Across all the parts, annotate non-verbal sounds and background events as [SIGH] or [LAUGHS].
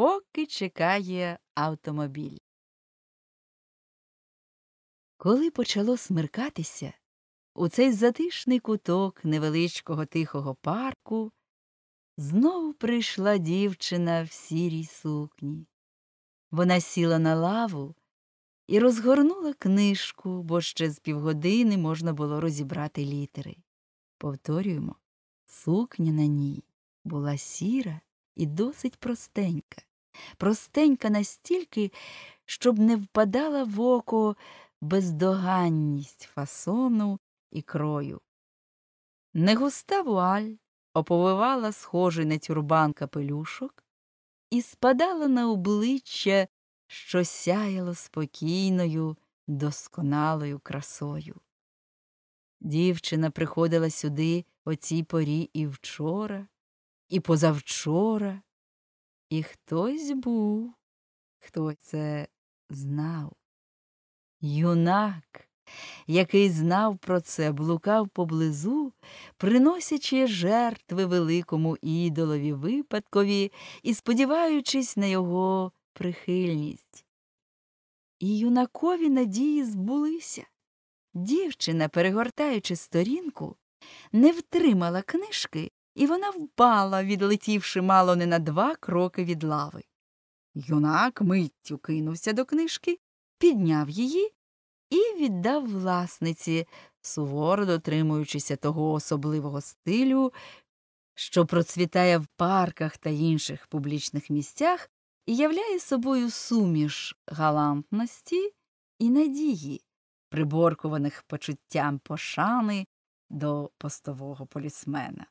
поки чекає автомобіль. Коли почало смеркатися, у цей затишний куток невеличкого тихого парку знову прийшла дівчина в сірій сукні. Вона сіла на лаву і розгорнула книжку, бо ще з півгодини можна було розібрати літери. Повторюємо, сукня на ній була сіра і досить простенька простенька настільки, щоб не впадала в око бездоганність фасону і крою. Негуста вуаль оповивала схожий на тюрбан капелюшок і спадала на обличчя, що сяяло спокійною, досконалою красою. Дівчина приходила сюди о цій порі і вчора, і позавчора, і хтось був, хто це знав. Юнак, який знав про це, блукав поблизу, приносячи жертви великому ідолові випадкові і сподіваючись на його прихильність. І юнакові надії збулися. Дівчина, перегортаючи сторінку, не втримала книжки і вона впала, відлетівши мало не на два кроки від лави. Юнак миттю кинувся до книжки, підняв її і віддав власниці, суворо дотримуючися того особливого стилю, що процвітає в парках та інших публічних місцях і являє собою суміш галантності і надії, приборкуваних почуттям пошани до постового полісмена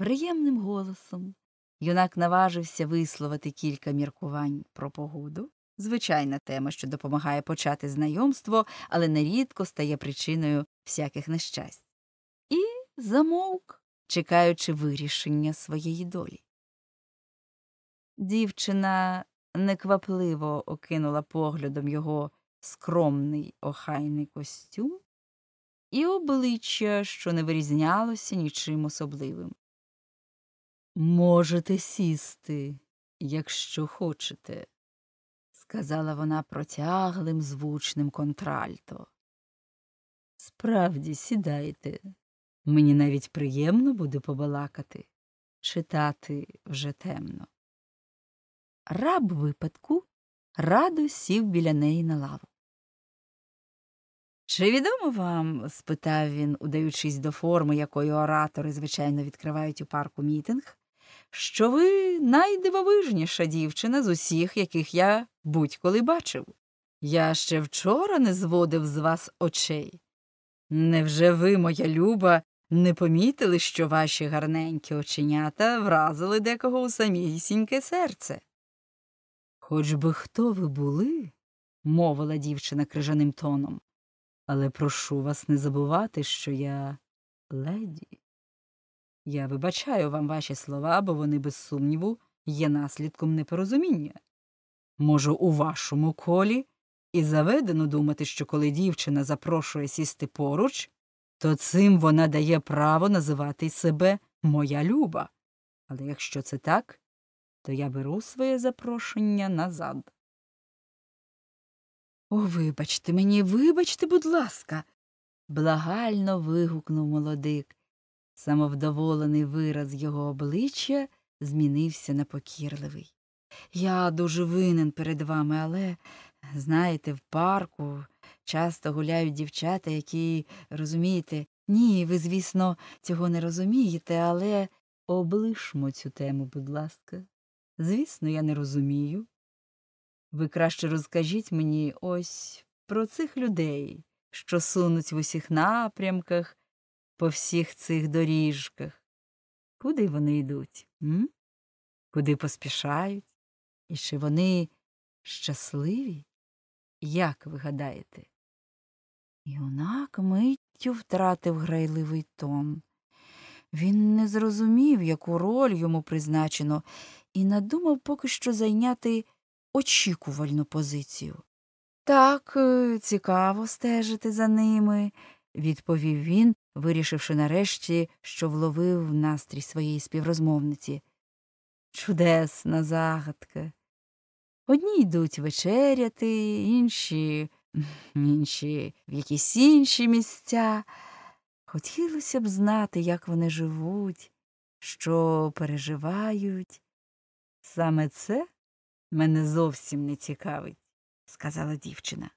приємним голосом. Юнак наважився висловити кілька міркувань про погоду. Звичайна тема, що допомагає почати знайомство, але нерідко стає причиною всяких нещасть. І замовк, чекаючи вирішення своєї долі. Дівчина неквапливо окинула поглядом його скромний охайний костюм і обличчя, що не вирізнялося нічим особливим. Можете сісти, якщо хочете, сказала вона протяглим, звучним контральто. Справді, сідайте. Мені навіть приємно буде побалакати, читати вже темно. Раб випадку радо сів біля неї на лаву. Чи відомо вам? спитав він, удаючись до форми, якою оратори звичайно відкривають у парку мітинг, що ви найдивовижніша дівчина з усіх, яких я будь-коли бачив. Я ще вчора не зводив з вас очей. Невже ви, моя люба, не помітили, що ваші гарненькі оченята вразили декого у самісіньке серце? Хоч би хто ви були, мовила дівчина крижаним тоном, але прошу вас не забувати, що я леді. Я вибачаю вам ваші слова, бо вони, без сумніву, є наслідком непорозуміння. Можу, у вашому колі і заведено думати, що коли дівчина запрошує сісти поруч, то цим вона дає право називати себе моя люба. Але якщо це так, то я беру своє запрошення назад. О, вибачте мені, вибачте, будь ласка. благально вигукнув молодик. Самовдоволений вираз його обличчя змінився на покірливий. Я дуже винен перед вами, але, знаєте, в парку часто гуляють дівчата, які розумієте, ні, ви, звісно, цього не розумієте, але облишмо цю тему, будь ласка. Звісно, я не розумію. Ви краще розкажіть мені ось про цих людей, що сунуть в усіх напрямках, по всіх цих доріжках. Куди вони йдуть? М? Куди поспішають? І чи вони щасливі? Як ви гадаєте? Юнак миттю втратив грайливий тон. Він не зрозумів, яку роль йому призначено, і надумав поки що зайняти очікувальну позицію. Так, е, цікаво стежити за ними, відповів він, вирішивши нарешті, що вловив настрій своєї співрозмовниці. Чудесна загадка. Одні йдуть вечеряти, інші, інші в якісь інші місця. Хотілося б знати, як вони живуть, що переживають. Саме це мене зовсім не цікавить, сказала дівчина.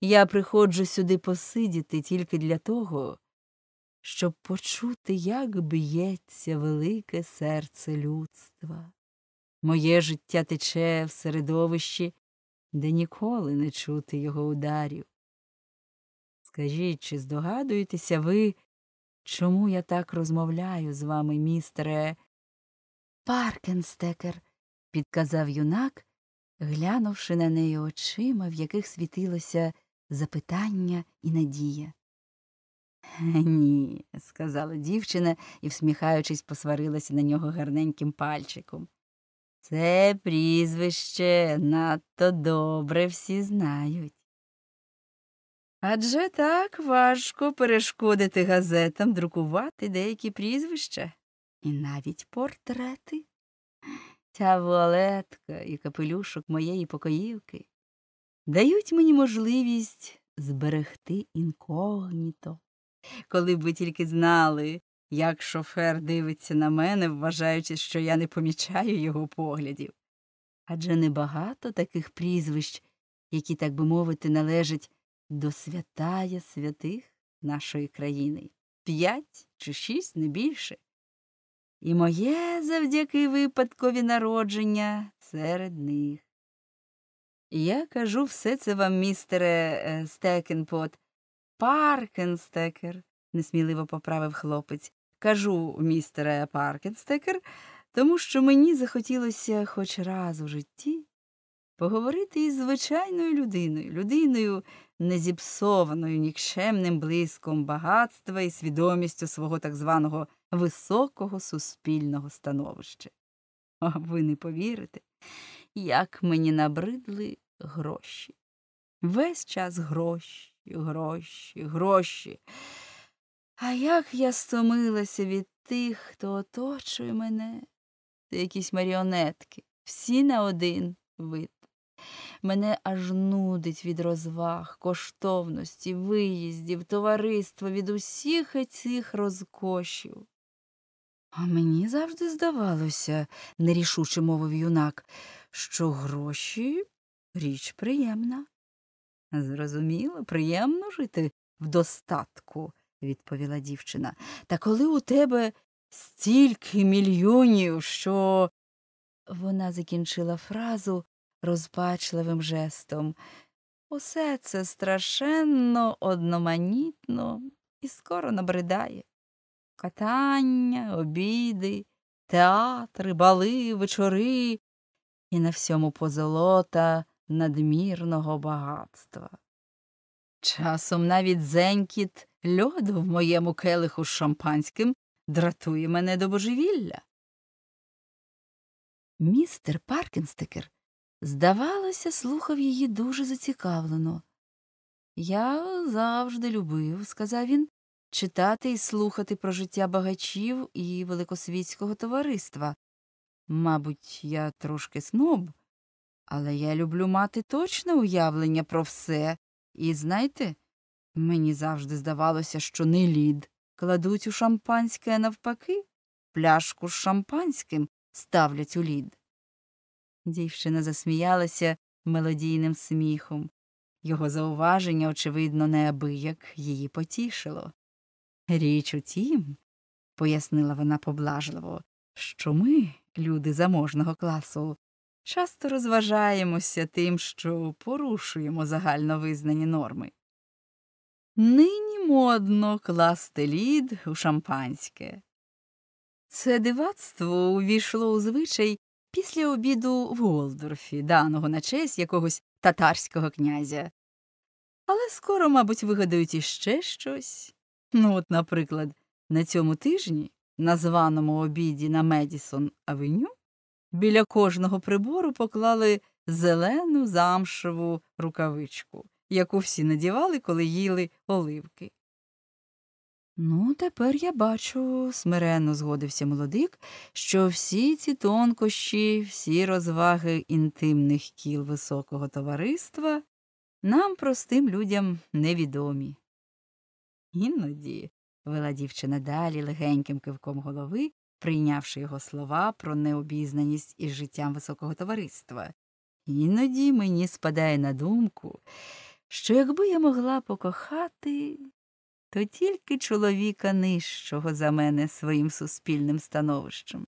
Я приходжу сюди посидіти тільки для того, щоб почути, як б'ється велике серце людства. Моє життя тече в середовищі, де ніколи не чути його ударів. Скажіть, чи здогадуєтеся ви, чому я так розмовляю з вами, містере? Паркенстекер, підказав юнак, глянувши на неї очима, в яких світилося запитання і надія. [LAUGHS] Ні, сказала дівчина і, всміхаючись, посварилася на нього гарненьким пальчиком. Це прізвище надто добре всі знають. Адже так важко перешкодити газетам друкувати деякі прізвища і навіть портрети. Ця вуалетка і капелюшок моєї покоївки дають мені можливість зберегти інкогніто. Коли б ви тільки знали, як шофер дивиться на мене, вважаючи, що я не помічаю його поглядів. Адже небагато таких прізвищ, які, так би мовити, належать до святая святих нашої країни п'ять чи шість не більше. І моє завдяки випадкові народження серед них. Я кажу все це вам, містере е, Стекенпот, Паркенстекер, несміливо поправив хлопець. Кажу, містере Паркенстекер, тому що мені захотілося хоч раз у житті поговорити із звичайною людиною, людиною, не зіпсованою нікчемним блиском багатства і свідомістю свого так званого високого суспільного становища. А ви не повірите, як мені набридли гроші. Весь час гроші гроші, гроші. А як я стомилася від тих, хто оточує мене, це якісь маріонетки, всі на один вид. Мене аж нудить від розваг, коштовності, виїздів, товариства від усіх цих розкошів. А мені завжди здавалося, нерішуче мовив юнак, що гроші річ приємна. Зрозуміло, приємно жити в достатку, відповіла дівчина. Та коли у тебе стільки мільйонів, що. Вона закінчила фразу розпачливим жестом. Усе це страшенно одноманітно і скоро набридає. Катання, обіди, театри, бали, вечори і на всьому позолота надмірного багатства. Часом навіть зенькіт льоду в моєму келиху з шампанським дратує мене до божевілля. Містер Паркінстекер, здавалося, слухав її дуже зацікавлено. Я завжди любив, сказав він, читати і слухати про життя багачів і великосвітського товариства. Мабуть, я трошки сноб, але я люблю мати точне уявлення про все. І знаєте, мені завжди здавалося, що не лід. Кладуть у шампанське а навпаки, пляшку з шампанським ставлять у лід. Дівчина засміялася мелодійним сміхом. Його зауваження, очевидно, неабияк її потішило. Річ у тім, пояснила вона поблажливо, що ми, люди заможного класу, часто розважаємося тим, що порушуємо загальновизнані норми. Нині модно класти лід у шампанське. Це дивацтво увійшло у звичай після обіду в Голдорфі, даного на честь якогось татарського князя. Але скоро, мабуть, вигадають іще щось. Ну, от, наприклад, на цьому тижні, на званому обіді на Медісон Авеню, Біля кожного прибору поклали зелену замшеву рукавичку, яку всі надівали, коли їли оливки. Ну, тепер я бачу, смиренно згодився молодик, що всі ці тонкощі, всі розваги інтимних кіл високого товариства нам, простим людям, невідомі. Іноді, вела дівчина далі легеньким кивком голови, прийнявши його слова про необізнаність із життям високого товариства. Іноді мені спадає на думку, що якби я могла покохати, то тільки чоловіка нижчого за мене своїм суспільним становищем,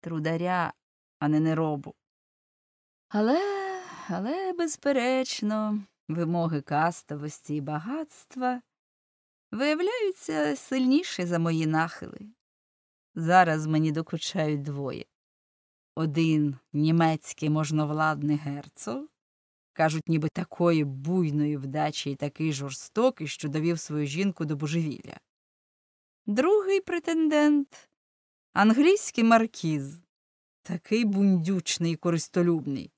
трударя, а не неробу. Але, але, безперечно, вимоги кастовості і багатства виявляються сильніші за мої нахили. Зараз мені докучають двоє. Один німецький можновладний герцог. Кажуть, ніби такої буйної вдачі і такий жорстокий, що довів свою жінку до божевілля. Другий претендент англійський маркіз, такий бундючний і користолюбний,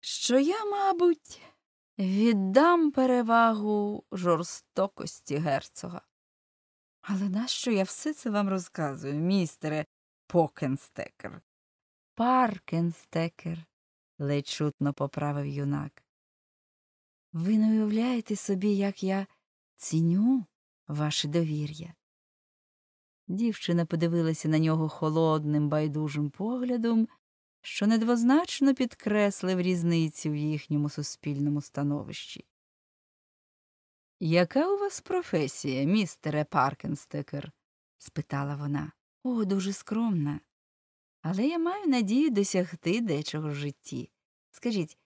що я, мабуть, віддам перевагу жорстокості герцога. Але нащо я все це вам розказую, містере Покенстекер? Паркенстекер, ледь чутно поправив юнак. Ви не уявляєте собі, як я ціню ваше довір'я. Дівчина подивилася на нього холодним, байдужим поглядом, що недвозначно підкреслив різницю в їхньому суспільному становищі. Яка у вас професія, містере Паркенстекер? спитала вона. О, дуже скромна. Але я маю надію досягти дечого в житті. Скажіть,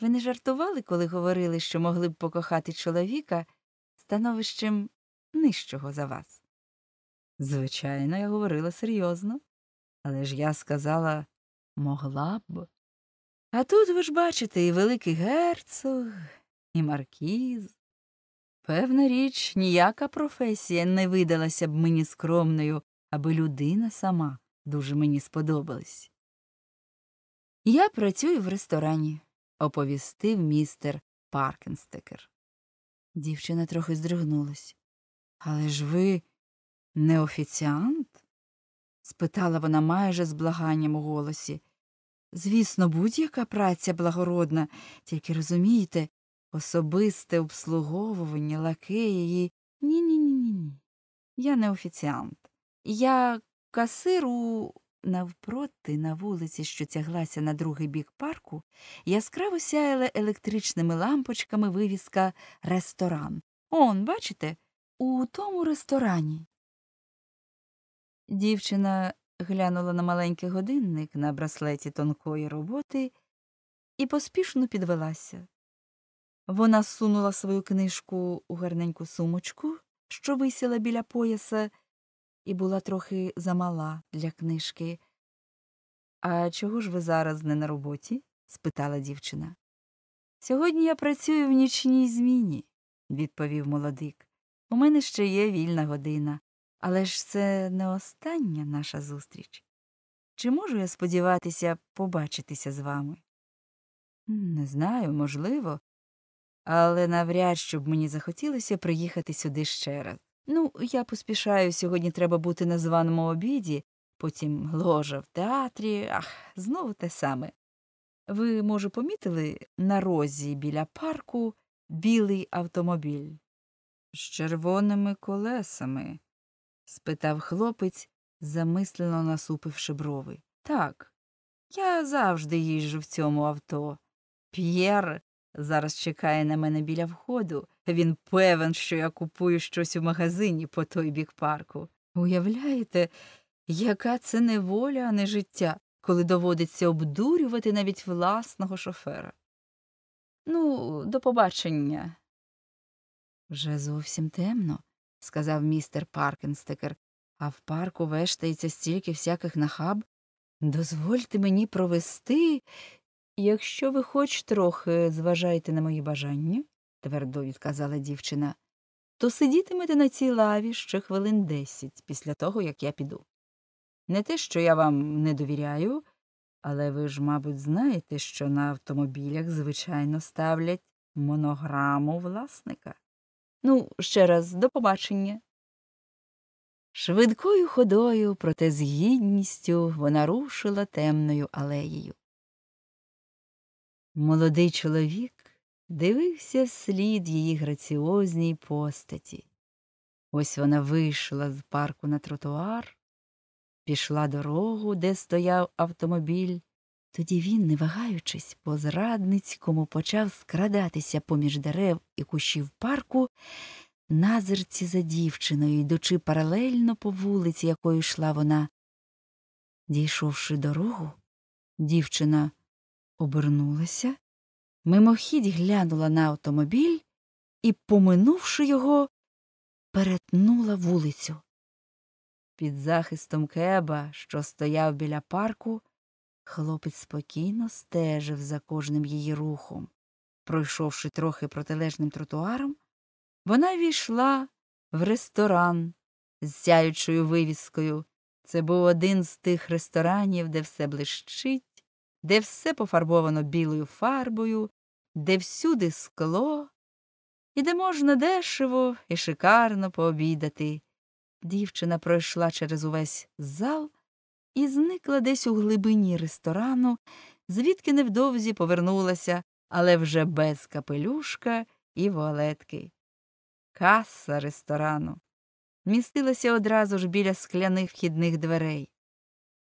ви не жартували, коли говорили, що могли б покохати чоловіка становищем нижчого за вас? Звичайно, я говорила серйозно, але ж я сказала могла б. А тут ви ж бачите і великий герцог, і маркіз. Певна річ, ніяка професія не видалася б мені скромною, аби людина сама дуже мені сподобалась. Я працюю в ресторані, оповістив містер Паркенстекер. Дівчина трохи здригнулась. Але ж ви не офіціант? спитала вона майже з благанням у голосі. Звісно, будь-яка праця благородна, тільки розумієте, особисте обслуговування, лакеї. Ні-ні-ні-ні. Я не офіціант. Я касиру навпроти, на вулиці, що тяглася на другий бік парку, яскраво сяяла електричними лампочками вивіска ресторан. Он, бачите, у тому ресторані. Дівчина глянула на маленький годинник на браслеті тонкої роботи і поспішно підвелася. Вона сунула свою книжку у гарненьку сумочку, що висіла біля пояса, і була трохи замала для книжки. А чого ж ви зараз не на роботі? спитала дівчина. Сьогодні я працюю в нічній зміні, відповів молодик. У мене ще є вільна година, але ж це не остання наша зустріч. Чи можу я сподіватися побачитися з вами? Не знаю, можливо але навряд чи б мені захотілося приїхати сюди ще раз. Ну, я поспішаю, сьогодні треба бути на званому обіді, потім ложа в театрі, ах, знову те саме. Ви, може, помітили на розі біля парку білий автомобіль? З червоними колесами? спитав хлопець, замислено насупивши брови. Так, я завжди їжджу в цьому авто. П'єр Зараз чекає на мене біля входу. Він певен, що я купую щось у магазині по той бік парку. Уявляєте, яка це неволя, а не життя, коли доводиться обдурювати навіть власного шофера. Ну, до побачення. Вже зовсім темно, сказав містер Паркенстекер, а в парку вештається стільки всяких нахаб. Дозвольте мені провести Якщо ви хоч трохи зважаєте на мої бажання, твердо відказала дівчина, то сидітимете на цій лаві ще хвилин десять після того, як я піду. Не те, що я вам не довіряю, але ви ж, мабуть, знаєте, що на автомобілях, звичайно, ставлять монограму власника. Ну, ще раз до побачення. Швидкою ходою, проте з гідністю, вона рушила темною алеєю. Молодий чоловік дивився вслід її граціозній постаті. Ось вона вийшла з парку на тротуар, пішла дорогу, де стояв автомобіль. Тоді він, не вагаючись, по зрадницькому почав скрадатися поміж дерев і кущів парку, назирці за дівчиною, йдучи паралельно по вулиці, якою йшла вона. Дійшовши дорогу, дівчина обернулася, мимохідь глянула на автомобіль і, поминувши його, перетнула вулицю. Під захистом кеба, що стояв біля парку, хлопець спокійно стежив за кожним її рухом. Пройшовши трохи протилежним тротуаром, вона війшла в ресторан з сяючою вивіскою. Це був один з тих ресторанів, де все блищить, де все пофарбовано білою фарбою, де всюди скло, і де можна дешево і шикарно пообідати. Дівчина пройшла через увесь зал і зникла десь у глибині ресторану, звідки невдовзі повернулася, але вже без капелюшка і вуалетки. Каса ресторану містилася одразу ж біля скляних вхідних дверей.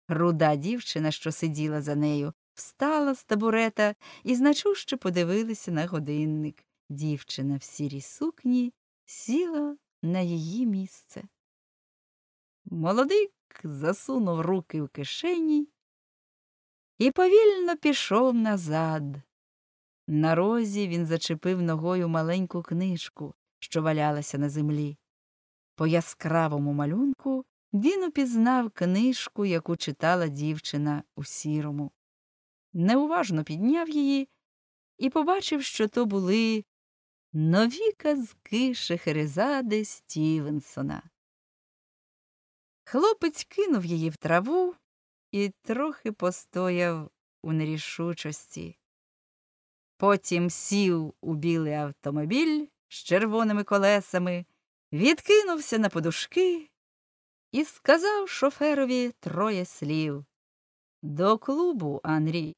Руда дівчина, що сиділа за нею, встала з табурета і значуще подивилася на годинник. Дівчина в сірій сукні сіла на її місце. Молодик засунув руки в кишені і повільно пішов назад. На розі він зачепив ногою маленьку книжку, що валялася на землі. По яскравому малюнку він упізнав книжку, яку читала дівчина у сірому. Неуважно підняв її і побачив, що то були нові казки Шехерезади Стівенсона. Хлопець кинув її в траву і трохи постояв у нерішучості. Потім сів у білий автомобіль з червоними колесами, відкинувся на подушки і сказав шоферові троє слів. До клубу, Анрі.